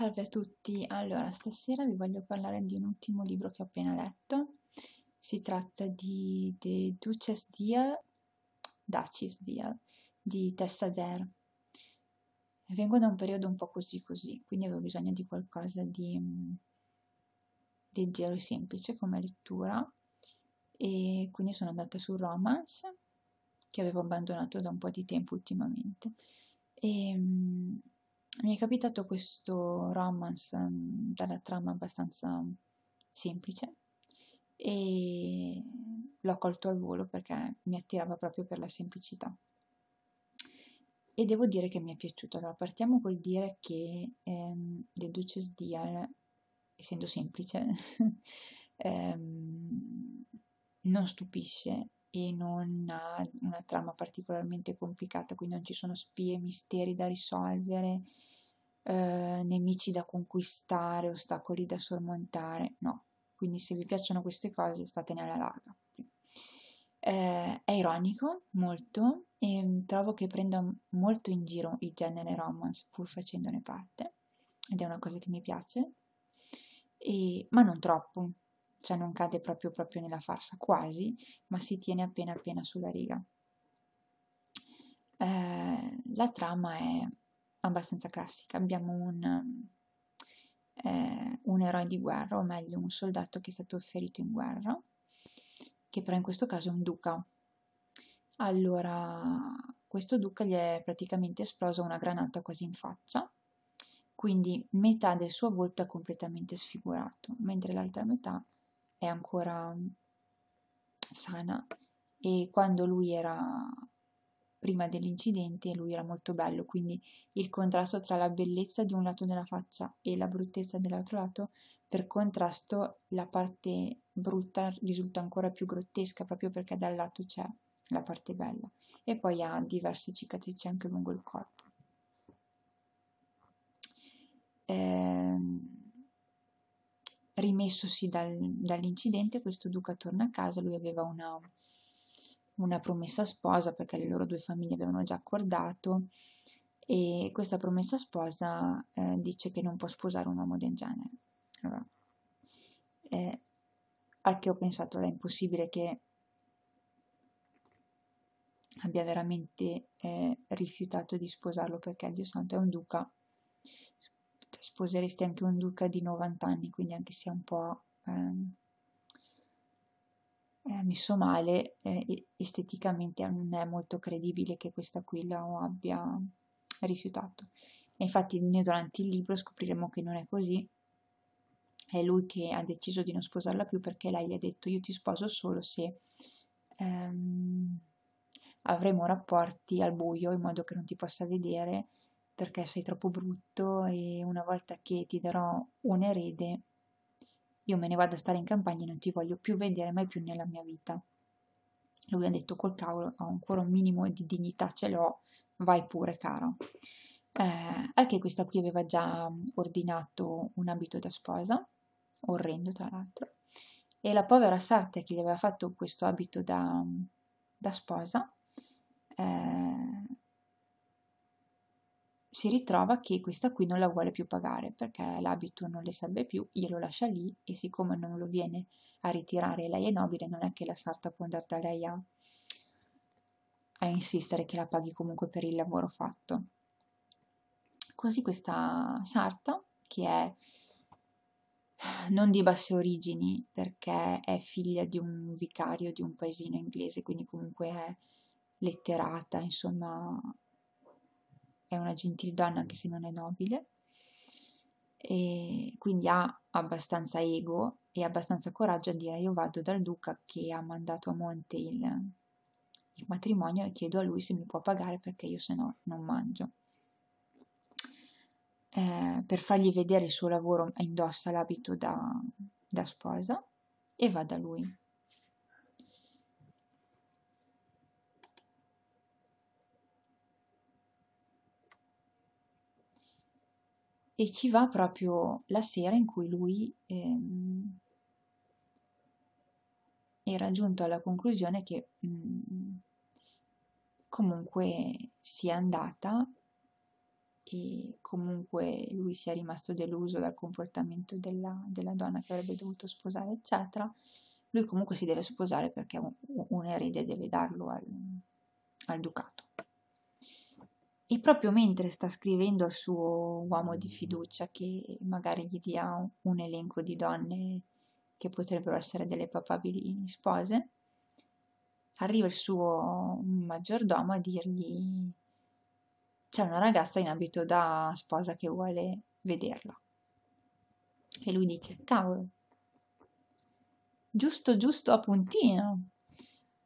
Salve a tutti, allora stasera vi voglio parlare di un ultimo libro che ho appena letto, si tratta di The Duchess Deal, Duchess Deal di Tessa Dare. Vengo da un periodo un po' così così, quindi avevo bisogno di qualcosa di mm, leggero e semplice come lettura e quindi sono andata su Romance che avevo abbandonato da un po' di tempo ultimamente. E, mm, mi è capitato questo romance mm, dalla trama abbastanza semplice e l'ho colto al volo perché mi attirava proprio per la semplicità. E devo dire che mi è piaciuto. Allora, partiamo col dire che ehm, The Duchess Dial, essendo semplice, ehm, non stupisce e non ha una trama particolarmente complicata, quindi non ci sono spie, misteri da risolvere, eh, nemici da conquistare, ostacoli da sormontare, no. Quindi se vi piacciono queste cose statene alla larga. Eh, è ironico molto e trovo che prenda molto in giro il genere romance pur facendone parte ed è una cosa che mi piace, e, ma non troppo, cioè non cade proprio, proprio nella farsa, quasi, ma si tiene appena appena sulla riga. Eh, la trama è abbastanza classica, abbiamo un, eh, un eroe di guerra, o meglio un soldato che è stato ferito in guerra, che però in questo caso è un duca. Allora, questo duca gli è praticamente esplosa una granata quasi in faccia, quindi metà del suo volto è completamente sfigurato, mentre l'altra metà è ancora mm, sana e quando lui era prima dell'incidente lui era molto bello, quindi il contrasto tra la bellezza di un lato della faccia e la bruttezza dell'altro lato, per contrasto la parte brutta risulta ancora più grottesca proprio perché dal lato c'è la parte bella e poi ha diverse cicatrici anche lungo il corpo. Ehm rimessosi dal, dall'incidente, questo duca torna a casa, lui aveva una, una promessa sposa perché le loro due famiglie avevano già accordato e questa promessa sposa eh, dice che non può sposare un uomo del genere. Allora, eh, al ho pensato è impossibile che abbia veramente eh, rifiutato di sposarlo perché Dio santo è un duca, sposeresti anche un duca di 90 anni, quindi anche se è un po'... Ehm, eh, messo male, eh, esteticamente non è molto credibile che questa qui lo abbia rifiutato. E infatti noi durante il libro scopriremo che non è così. È lui che ha deciso di non sposarla più perché lei gli ha detto io ti sposo solo se ehm, avremo rapporti al buio in modo che non ti possa vedere perché sei troppo brutto e una volta che ti darò un erede, io me ne vado a stare in campagna e non ti voglio più vedere mai più nella mia vita. Lui ha detto col cavolo, ho ancora un minimo di dignità, ce l'ho, vai pure caro. Eh, al questa qui aveva già mm, ordinato un abito da sposa, orrendo tra l'altro, e la povera Sartre che gli aveva fatto questo abito da, mm, da sposa eh, si ritrova che questa qui non la vuole più pagare perché l'abito non le serve più, glielo lascia lì e siccome non lo viene a ritirare lei è nobile, non è che la sarta può andare da lei a, a insistere che la paghi comunque per il lavoro fatto. Così questa sarta, che è non di basse origini perché è figlia di un vicario di un paesino inglese, quindi comunque è letterata, insomma è una gentildonna anche se non è nobile, e quindi ha abbastanza ego e abbastanza coraggio a dire io vado dal duca che ha mandato a monte il, il matrimonio e chiedo a lui se mi può pagare perché io se no non mangio. Eh, per fargli vedere il suo lavoro indossa l'abito da, da sposa e va da lui. e ci va proprio la sera in cui lui ehm, era giunto alla conclusione che mh, mm, comunque sia andata e comunque lui sia rimasto deluso dal comportamento della, della donna che avrebbe dovuto sposare, eccetera. Lui comunque si deve sposare perché un, un erede deve darlo al, al ducato. E proprio mentre sta scrivendo al suo uomo di fiducia, che magari gli dia un, elenco di donne che potrebbero essere delle papabili spose, arriva il suo maggiordomo a dirgli c'è una ragazza in abito da sposa che vuole vederla. E lui dice, cavolo, giusto, giusto a puntino.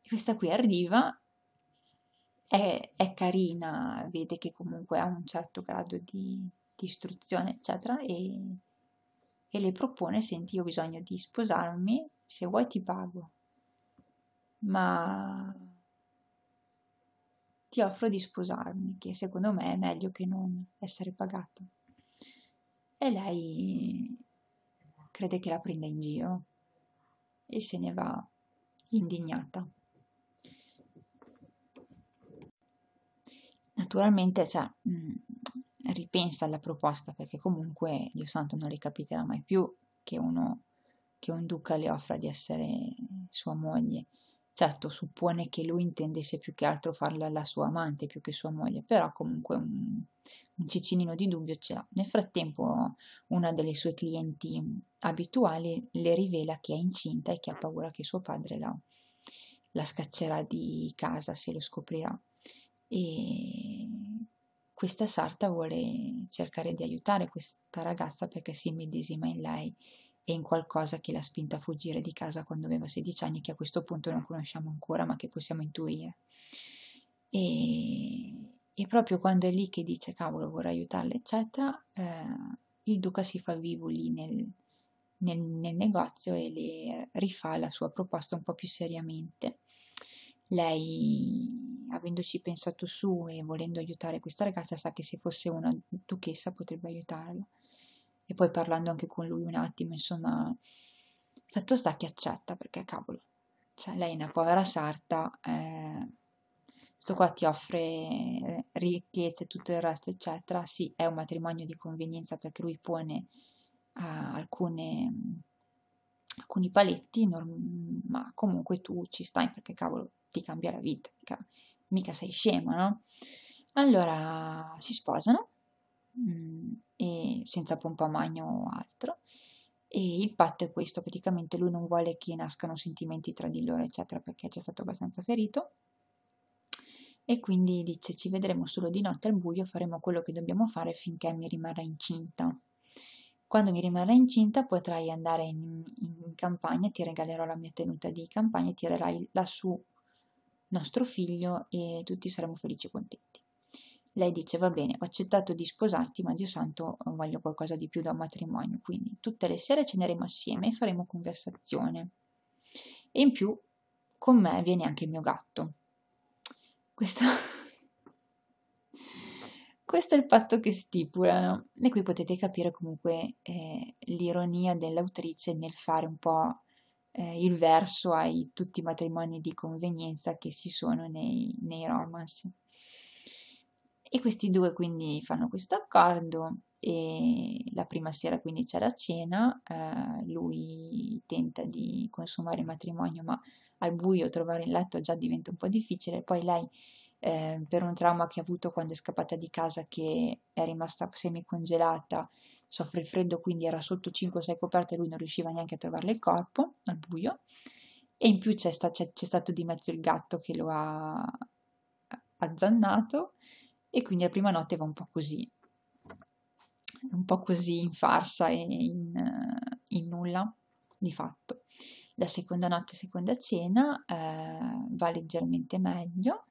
E questa qui arriva è, è carina, vede che comunque ha un certo grado di, di istruzione, eccetera, e, e le propone, senti, io ho bisogno di sposarmi, se vuoi ti pago, ma ti offro di sposarmi, che secondo me è meglio che non essere pagata. E lei crede che la prenda in giro e se ne va indignata. Naturalmente, cioè, mh, mm, ripensa alla proposta perché comunque Dio santo non le capiterà mai più che, uno, che un duca le offra di essere sua moglie. Certo, suppone che lui intendesse più che altro farla la sua amante più che sua moglie, però comunque un, un cicinino di dubbio ce l'ha. Nel frattempo, una delle sue clienti abituali le rivela che è incinta e che ha paura che suo padre la, la scaccerà di casa se lo scoprirà. E questa sarta vuole cercare di aiutare questa ragazza perché si medesima in lei e in qualcosa che l'ha spinta a fuggire di casa quando aveva 16 anni, che a questo punto non conosciamo ancora, ma che possiamo intuire. E, e proprio quando è lì che dice cavolo vorrei aiutarla, eccetera, eh, il duca si fa vivo lì nel, nel, nel, negozio e le rifà la sua proposta un po' più seriamente. Lei avendoci pensato su e volendo aiutare questa ragazza, sa che se fosse una duchessa potrebbe aiutarla. E poi parlando anche con lui un attimo, insomma, fatto sta che accetta, perché cavolo, cioè lei è una povera sarta, eh, qua ti offre ricchezze e tutto il resto, eccetera. Sì, è un matrimonio di convenienza perché lui pone eh, alcune, alcuni paletti, ma comunque tu ci stai perché cavolo ti cambia la vita, cioè, mica sei scemo, no? Allora si sposano, mm, e senza pompa magna o altro, e il patto è questo, praticamente lui non vuole che nascano sentimenti tra di loro, eccetera, perché c'è stato abbastanza ferito, e quindi dice ci vedremo solo di notte al buio, faremo quello che dobbiamo fare finché mi rimarrà incinta. Quando mi rimarrà incinta potrai andare in, in campagna, ti regalerò la mia tenuta di campagna, e tirerai lassù nostro figlio e tutti saremo felici e contenti. Lei dice, va bene, ho accettato di sposarti, ma Dio santo voglio qualcosa di più da un matrimonio, quindi tutte le sere ceneremo assieme e faremo conversazione. E in più, con me viene anche il mio gatto. Questo... Questo è il patto che stipulano e qui potete capire comunque eh, l'ironia dell'autrice nel fare un po' eh, il verso ai tutti i matrimoni di convenienza che si sono nei, nei romance. E questi due quindi fanno questo accordo e la prima sera quindi c'è la cena, eh, lui tenta di consumare il matrimonio ma al buio trovare il letto già diventa un po' difficile, poi lei eh, per un trauma che ha avuto quando è scappata di casa che è rimasta semicongelata, soffre il freddo, quindi era sotto 5-6 coperte e lui non riusciva neanche a trovarle il corpo al buio. E in più c'è, sta, c'è, c'è stato di mezzo il gatto che lo ha azzannato e quindi la prima notte va un po' così, un po' così in farsa e in, in nulla di fatto. La seconda notte, seconda cena eh, va leggermente meglio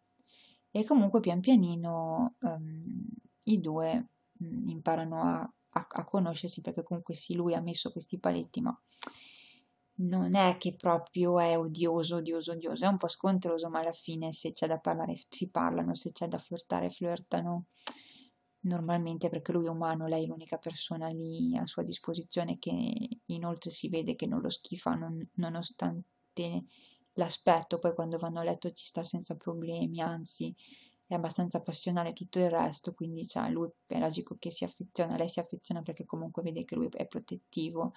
e comunque pian pianino um, i due mh, mm, imparano a, a, a, conoscersi perché comunque sì, lui ha messo questi paletti, ma non è che proprio è odioso, odioso, odioso, è un po' scontroso, ma alla fine se c'è da parlare si parlano, se c'è da flirtare flirtano normalmente perché lui è umano, lei è l'unica persona lì a sua disposizione che inoltre si vede che non lo schifa non, nonostante l'aspetto poi quando vanno a letto ci sta senza problemi, anzi è abbastanza passionale tutto il resto, quindi cioè, lui è logico che si affeziona, lei si affeziona perché comunque vede che lui è protettivo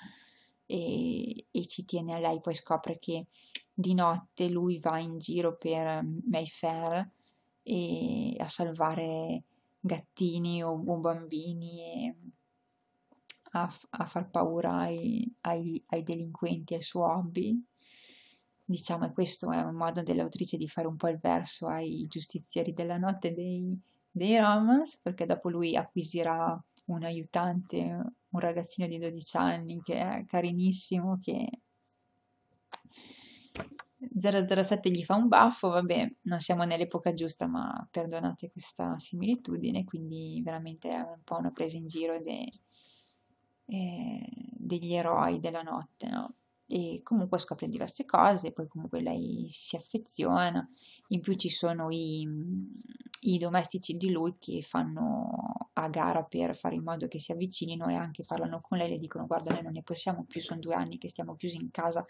e, e ci tiene a lei, poi scopre che di notte lui va in giro per Mayfair e, a salvare gattini o, o bambini e a, a far paura ai, ai, ai delinquenti, al suo hobby diciamo, e questo è un modo dell'autrice di fare un po' il verso ai giustizieri della notte dei, dei romance, perché dopo lui acquisirà un aiutante, un ragazzino di 12 anni che è carinissimo, che 007 gli fa un baffo, vabbè, non siamo nell'epoca giusta, ma perdonate questa similitudine, quindi veramente è un po' una presa in giro de, eh, degli eroi della notte, no? e comunque scopre diverse cose, poi comunque lei si affeziona, in più ci sono i, i, domestici di lui che fanno a gara per fare in modo che si avvicinino e anche parlano con lei, le dicono guarda noi non ne possiamo più, sono due anni che stiamo chiusi in casa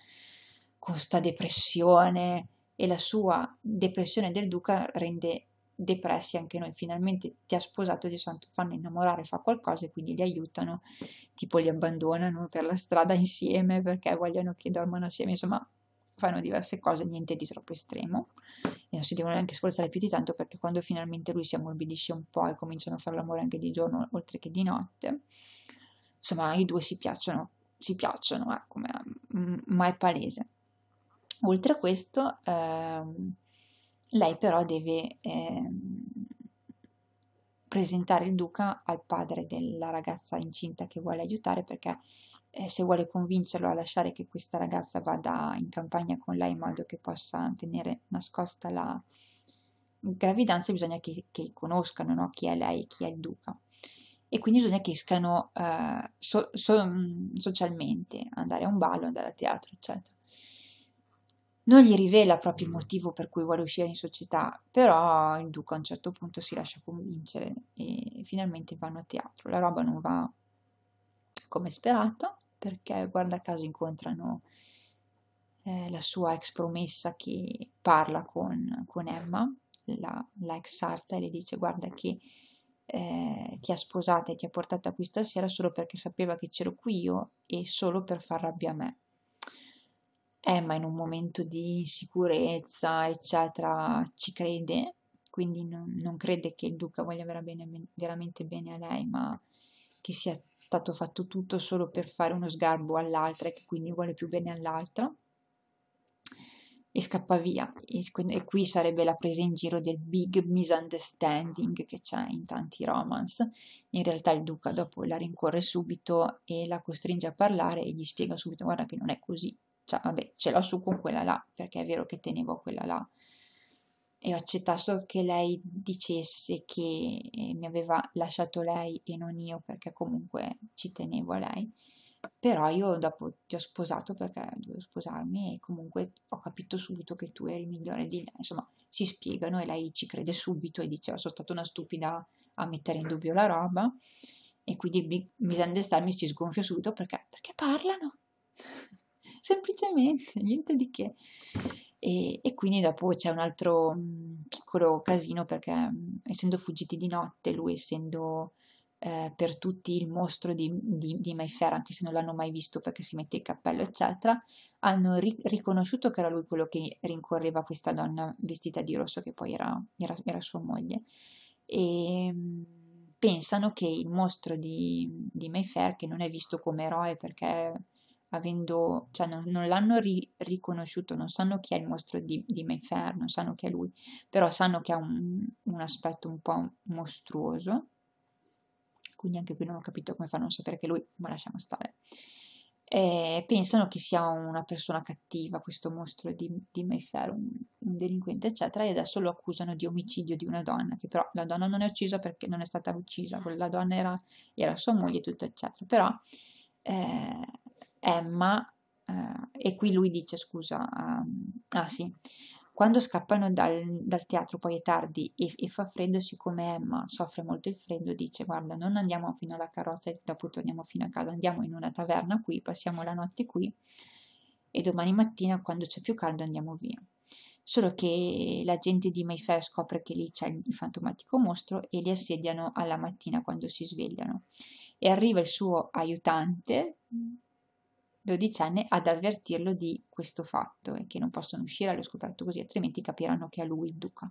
con sta depressione e la sua depressione del duca rende depressi anche noi, finalmente ti ha sposato, di santo, fanno innamorare, fa qualcosa e quindi li aiutano, tipo li abbandonano per la strada insieme perché vogliono che dormano assieme, insomma fanno diverse cose, niente di troppo estremo e non si devono neanche sforzare più di tanto perché quando finalmente lui si ammorbidisce un po' e cominciano a fare l'amore anche di giorno oltre che di notte, insomma i due si piacciono, si piacciono, eh, mm, ma è palese. Oltre a questo... Ehm, lei però deve eh, presentare il duca al padre della ragazza incinta che vuole aiutare perché eh, se vuole convincerlo a lasciare che questa ragazza vada in campagna con lei in modo che possa tenere nascosta la gravidanza bisogna che, che conoscano no? chi è lei e chi è il duca e quindi bisogna che escano eh, so, so, mm, socialmente, andare a un ballo, andare a teatro, eccetera non gli rivela proprio il mm. motivo per cui vuole uscire in società, però il duca a un certo punto si lascia convincere e finalmente vanno a teatro. La roba non va come sperato, perché guarda caso incontrano eh, la sua ex promessa che parla con, con Emma, la, la, ex sarta, e le dice guarda che eh, ti ha sposata e ti ha portata qui stasera solo perché sapeva che c'ero qui io e solo per far rabbia a me eh, ma in un momento di insicurezza, eccetera, ci crede, quindi non, non crede che il duca voglia bene, veramente bene a lei, ma che sia stato fatto tutto solo per fare uno sgarbo all'altra e che quindi vuole più bene all'altra e scappa via. e qui sarebbe la presa in giro del big misunderstanding che c'è in tanti romance. In realtà il duca dopo la rincorre subito e la costringe a parlare e gli spiega subito guarda che non è così, cioè vabbè ce l'ho su con quella là perché è vero che tenevo quella là e ho accettato che lei dicesse che eh, mi aveva lasciato lei e non io perché comunque ci tenevo a lei però io dopo ti ho sposato perché dovevo sposarmi e comunque ho capito subito che tu eri migliore di lei insomma si spiegano e lei ci crede subito e dice oh, sono stata una stupida a mettere in dubbio la roba e quindi mi misunderstanding si sgonfia subito perché, perché parlano semplicemente, niente di che. E, e, quindi dopo c'è un altro mm, piccolo casino perché mm, essendo fuggiti di notte, lui essendo eh, per tutti il mostro di, di, di Mayfair, anche se non l'hanno mai visto perché si mette il cappello, eccetera, hanno ri- riconosciuto che era lui quello che rincorreva questa donna vestita di rosso che poi era, era, era sua moglie. E mm, pensano che il mostro di, di Mayfair, che non è visto come eroe perché avendo, cioè non, non l'hanno ri, riconosciuto, non sanno chi è il mostro di, di, Mayfair, non sanno chi è lui, però sanno che ha un, un aspetto un po' mostruoso, quindi anche qui non ho capito come fanno a sapere che lui, ma lasciamo stare. E pensano che sia una persona cattiva, questo mostro di, di Mayfair, un, un, delinquente, eccetera, e adesso lo accusano di omicidio di una donna, che però la donna non è uccisa perché non è stata uccisa, la donna era, era sua moglie, tutto, eccetera. Però eh, Emma, eh, e qui lui dice scusa, um, ah sì, quando scappano dal, dal, teatro poi è tardi e, e, fa freddo, siccome Emma soffre molto il freddo, dice guarda non andiamo fino alla carrozza e dopo torniamo fino a casa, andiamo in una taverna qui, passiamo la notte qui e domani mattina quando c'è più caldo andiamo via. Solo che la gente di Mayfair scopre che lì c'è il fantomatico mostro e li assediano alla mattina quando si svegliano. E arriva il suo aiutante, dodicenne ad avvertirlo di questo fatto e che non possono uscire, l'ho scoperto così, altrimenti capiranno che è lui il duca,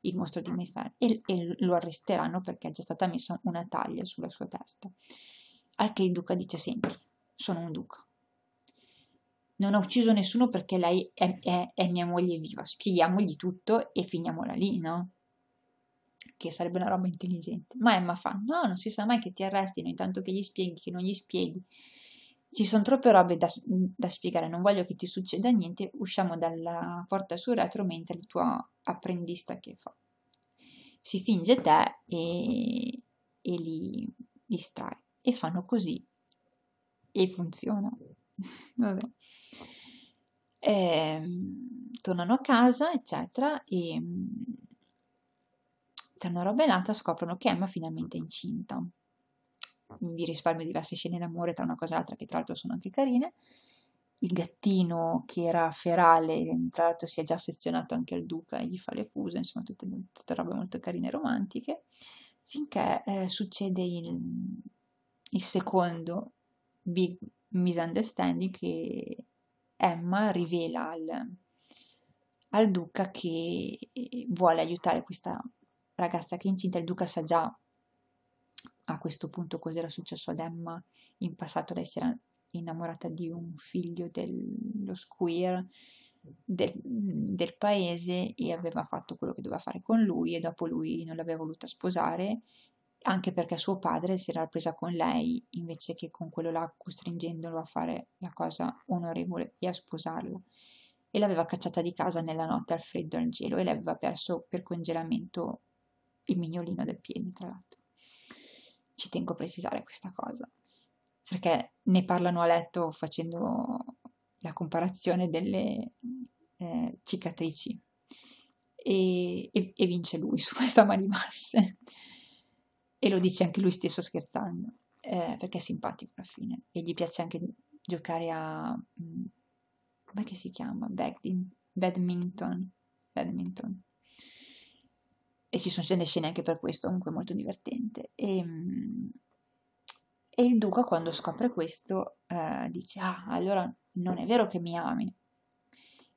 il mostro di Mayfair, e, e lo arresteranno perché è già stata messa una taglia sulla sua testa. Al che il duca dice, senti, sono un duca. Non ho ucciso nessuno perché lei è, è, è mia moglie viva. Spieghiamogli tutto e finiamola lì, no? che sarebbe una roba intelligente. Ma Emma fa: No, non si sa mai che ti arrestino, intanto che gli spieghi, che non gli spieghi ci sono troppe robe da, da, spiegare, non voglio che ti succeda niente, usciamo dalla porta sul retro mentre il tuo apprendista che fa. Si finge te e, e li distrae. E fanno così. E funziona. Vabbè. E, ehm, tornano a casa, eccetera, e tra una roba e l'altra scoprono che Emma è finalmente incinta vi risparmio diverse scene d'amore tra una cosa e l'altra, che tra l'altro sono anche carine. Il gattino che era ferale, tra l'altro si è già affezionato anche al duca e gli fa le fuse, insomma tutte, tutte robe molto carine e romantiche, finché eh, succede il, il secondo big misunderstanding che Emma rivela al, al duca che vuole aiutare questa ragazza che è incinta, il duca sa già a questo punto cos'era successo ad Emma in passato, lei si era innamorata di un figlio dello squeer del, del, paese e aveva fatto quello che doveva fare con lui e dopo lui non l'aveva voluta sposare anche perché suo padre si era presa con lei invece che con quello là costringendolo a fare la cosa onorevole e a sposarlo e l'aveva cacciata di casa nella notte al freddo al gelo e lei aveva perso per congelamento il mignolino del piede tra l'altro ci tengo a precisare questa cosa, perché ne parlano a letto facendo la comparazione delle eh, cicatrici e, e, e vince lui su questa mani basse e lo dice anche lui stesso scherzando eh, perché è simpatico alla fine e gli piace anche giocare a mm, come si chiama? Badminton badminton e ci sono delle scene anche per questo, comunque molto divertente. E, ehm, e il duca quando scopre questo eh, dice, ah, allora non è vero che mi ami,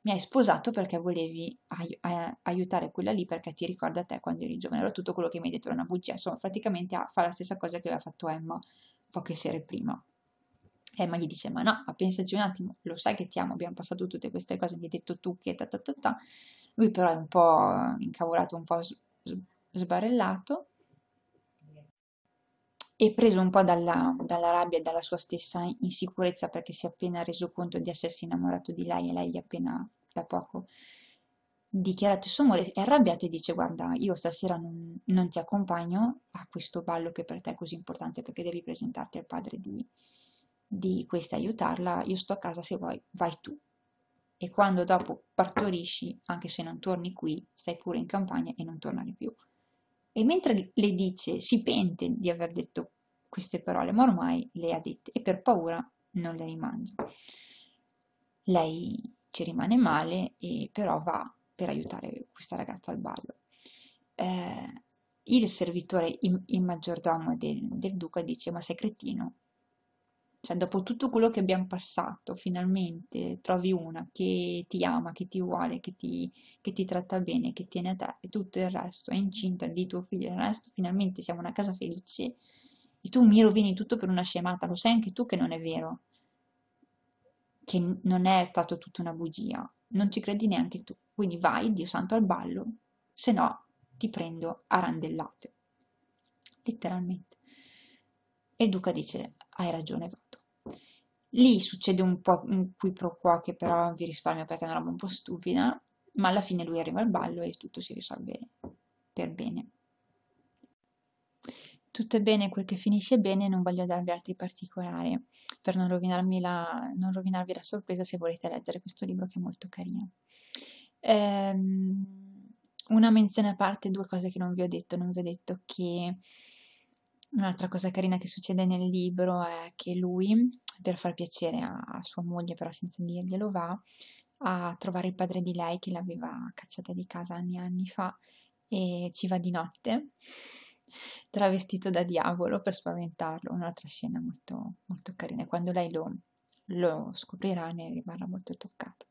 mi hai sposato perché volevi ai- aiutare quella lì perché ti ricorda te quando eri giovane. Allora tutto quello che mi hai detto era una bugia. Insomma, praticamente fa la stessa cosa che aveva fatto Emma poche sere prima. Emma gli dice: Ma no, ma pensaci un attimo, lo sai che ti amo, abbiamo passato tutte queste cose, mi hai detto tu che ta ta ta ta. Lui però è un po' incavolato, un po' sbarellato e preso un po' dalla, dalla, rabbia e dalla sua stessa insicurezza perché si è appena reso conto di essersi innamorato di lei e lei gli ha appena da poco dichiarato il suo amore, è arrabbiato e dice guarda io stasera non, non, ti accompagno a questo ballo che per te è così importante perché devi presentarti al padre di, di questa aiutarla, io sto a casa se vuoi vai tu e quando dopo partorisci, anche se non torni qui, stai pure in campagna e non tornare più. E mentre le dice, si pente di aver detto queste parole, ma ormai le ha dette e per paura non le rimangia. Lei ci rimane male e però va per aiutare questa ragazza al ballo. Eh, il servitore, il, il maggiordomo del, del duca, dice: Ma sei cretino, cioè, dopo tutto quello che abbiamo passato, finalmente trovi una che ti ama, che ti vuole, che ti, che ti tratta bene, che tiene a te e tutto il resto, è incinta di tuo figlio, il resto, finalmente siamo una casa felice e tu mi rovini tutto per una scemata, lo sai anche tu che non è vero, che non è stato tutta una bugia, non ci credi neanche tu, quindi vai, Dio santo, al ballo, se no ti prendo a randellate, letteralmente. E il duca dice, hai ragione, va. Lì succede un po' un qui pro qua che però vi risparmio perché è una roba un po' stupida, ma alla fine lui arriva al ballo e tutto si risolve per bene. Tutto è bene quel che finisce bene, non voglio darvi altri particolari per non, la, non rovinarvi la sorpresa se volete leggere questo libro che è molto carino. Ehm, una menzione a parte, due cose che non vi ho detto. Non vi ho detto che Un'altra cosa carina che succede nel libro è che lui, per far piacere a sua moglie, però senza dirglielo, va a trovare il padre di lei che l'aveva cacciata di casa anni e anni fa e ci va di notte travestito da diavolo per spaventarlo. Un'altra scena molto, molto carina. quando lei lo, lo, scoprirà ne rimarrà molto toccata.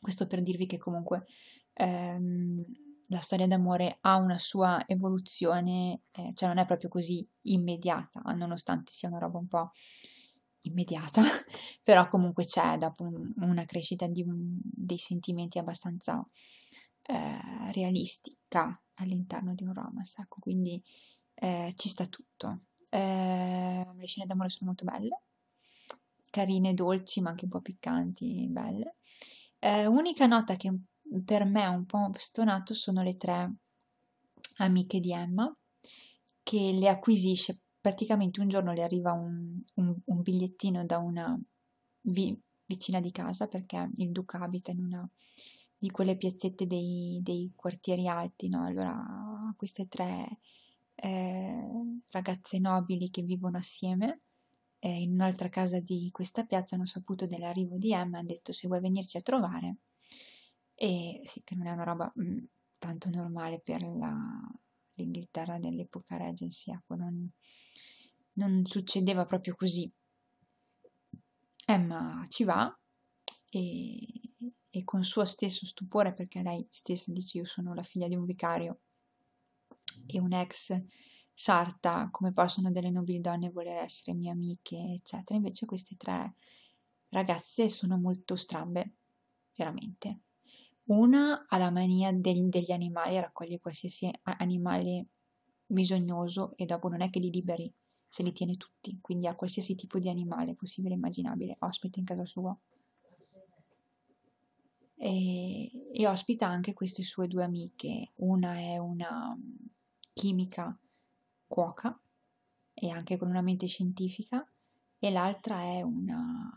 Questo per dirvi che comunque ehm, la storia d'amore ha una sua evoluzione, eh, cioè non è proprio così immediata, nonostante sia una roba un po' immediata, però comunque c'è dopo una crescita di un, dei sentimenti abbastanza eh, realistica all'interno di un romance, ecco, quindi eh, ci sta tutto. Eh, le scene d'amore sono molto belle, carine, dolci, ma anche un po' piccanti, belle. Eh, unica nota che un per me un po' stonato sono le tre amiche di Emma che le acquisisce praticamente un giorno le arriva un, un, un bigliettino da una vi, vicina di casa perché il duca abita in una di quelle piazzette dei, dei quartieri alti no? allora queste tre eh, ragazze nobili che vivono assieme eh, in un'altra casa di questa piazza hanno saputo dell'arrivo di Emma hanno detto se vuoi venirci a trovare e sì che non è una roba mh, mm, tanto normale per la, l'Inghilterra dell'epoca Regency, ecco, non, non succedeva proprio così. Emma ci va e, e, con suo stesso stupore, perché lei stessa dice io sono la figlia di un vicario e un ex sarta, come possono delle nobili donne voler essere mie amiche, eccetera. Invece queste tre ragazze sono molto strambe, veramente. Una ha la mania del- degli animali, raccoglie qualsiasi animale bisognoso e dopo non è che li liberi, se li tiene tutti, quindi ha qualsiasi tipo di animale possibile e immaginabile, ospita in casa sua. E, e ospita anche queste sue due amiche, una è una mm, chimica cuoca e anche con una mente scientifica e l'altra è una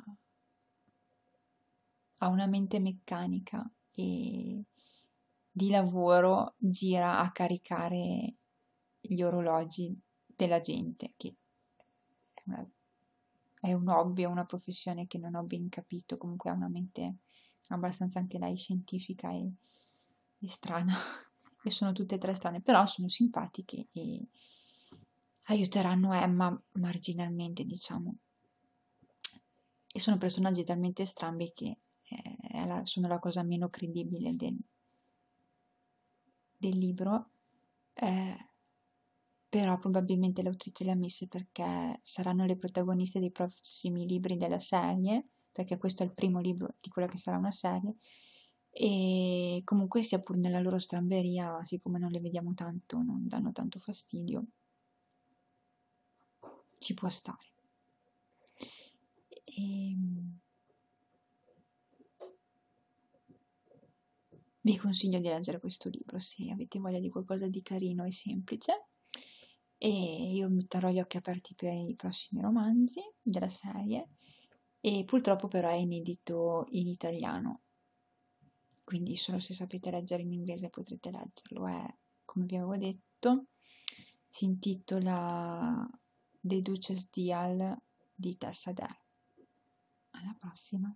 ha una mente meccanica e di lavoro gira a caricare gli orologi della gente, che è, una, è un hobby, una professione che non ho ben capito, comunque ha una mente abbastanza anche lei scientifica e, e strana, e sono tutte e tre strane, però sono simpatiche e aiuteranno Emma marginalmente, diciamo. E sono personaggi talmente strambi che la, sono la cosa meno credibile del, del libro, eh, però probabilmente l'autrice le ha messe perché saranno le protagoniste dei prossimi libri della serie, perché questo è il primo libro di quella che sarà una serie, e comunque sia pur nella loro stramberia, siccome non le vediamo tanto, non danno tanto fastidio, ci può stare. E... Ehm, vi consiglio di leggere questo libro se avete voglia di qualcosa di carino e semplice. E io terrò gli occhi aperti per i prossimi romanzi della serie. E purtroppo però è inedito in italiano. Quindi solo se sapete leggere in inglese potrete leggerlo. È, come vi avevo detto, si intitola The Duchess Dial di Tessa Dare. Alla prossima!